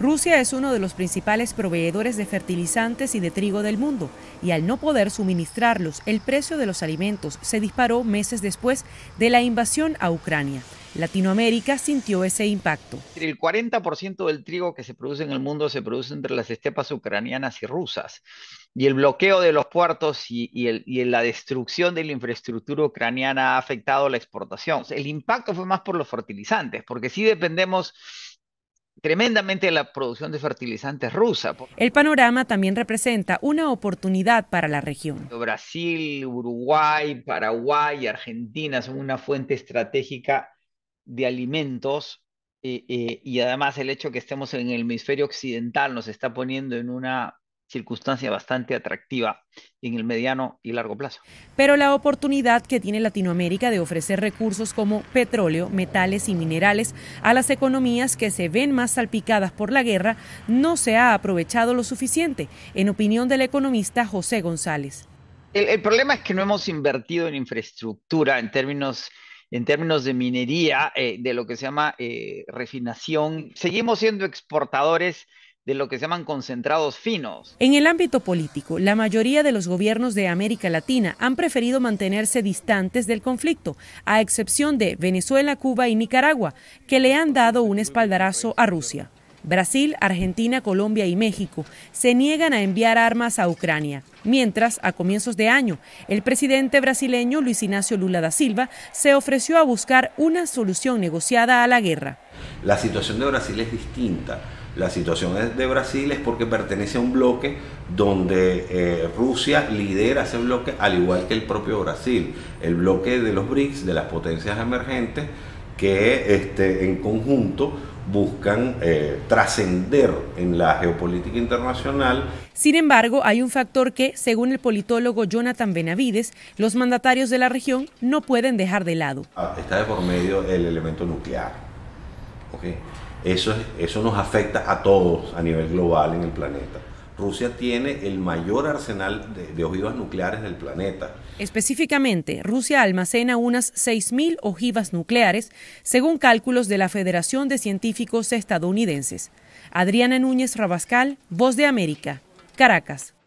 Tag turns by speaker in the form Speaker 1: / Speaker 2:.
Speaker 1: Rusia es uno de los principales proveedores de fertilizantes y de trigo del mundo, y al no poder suministrarlos, el precio de los alimentos se disparó meses después de la invasión a Ucrania. Latinoamérica sintió ese impacto.
Speaker 2: El 40% del trigo que se produce en el mundo se produce entre las estepas ucranianas y rusas. Y el bloqueo de los puertos y, la destrucción de la infraestructura ucraniana ha afectado la exportación. El impacto fue más por los fertilizantes, porque si dependemos tremendamente la producción de fertilizantes rusa. El panorama también representa una oportunidad para la región. Brasil, Uruguay, Paraguay, Argentina son una fuente estratégica de alimentos eh, eh, y además el hecho que estemos en el hemisferio occidental nos está poniendo en una circunstancia bastante atractiva en el mediano y largo plazo.
Speaker 1: Pero la oportunidad que tiene Latinoamérica de ofrecer recursos como petróleo, metales y minerales a las economías que se ven más salpicadas por la guerra no se ha aprovechado lo suficiente, en opinión del
Speaker 2: economista José González. El, problema es que no hemos invertido en infraestructura en términos en términos de minería, eh, de lo que se llama eh, refinación. Seguimos siendo exportadores de lo que se llaman concentrados finos. En el ámbito político,
Speaker 1: la mayoría de los gobiernos de América Latina han preferido mantenerse distantes del conflicto, a excepción de Venezuela, Cuba y Nicaragua, que le han dado un espaldarazo a Rusia. Brasil, Argentina, Colombia y México se niegan a enviar armas a Ucrania. Mientras, a comienzos de año, el presidente brasileño Luis Ignacio Lula da Silva se ofreció a buscar una solución negociada a la guerra.
Speaker 3: La situación de Brasil es distinta la situación de Brasil es porque pertenece a un bloque donde eh, Rusia lidera ese bloque, al igual que el propio Brasil, el bloque de los BRICS, de las potencias emergentes, que este, en conjunto buscan eh, trascender en la geopolítica internacional.
Speaker 1: Sin embargo, hay un factor que, según el politólogo Jonathan Benavides, los mandatarios de la región no pueden dejar de lado. Ah,
Speaker 3: está de por medio el elemento nuclear ¿okay? Eso, eso nos afecta a todos a nivel global en el planeta. Rusia tiene el mayor arsenal de, de, ojivas nucleares del planeta.
Speaker 1: Específicamente, Rusia almacena unas 6.000 ojivas nucleares, según cálculos de la Federación de Científicos Estadounidenses. Adriana Núñez Rabascal, Voz de América, Caracas.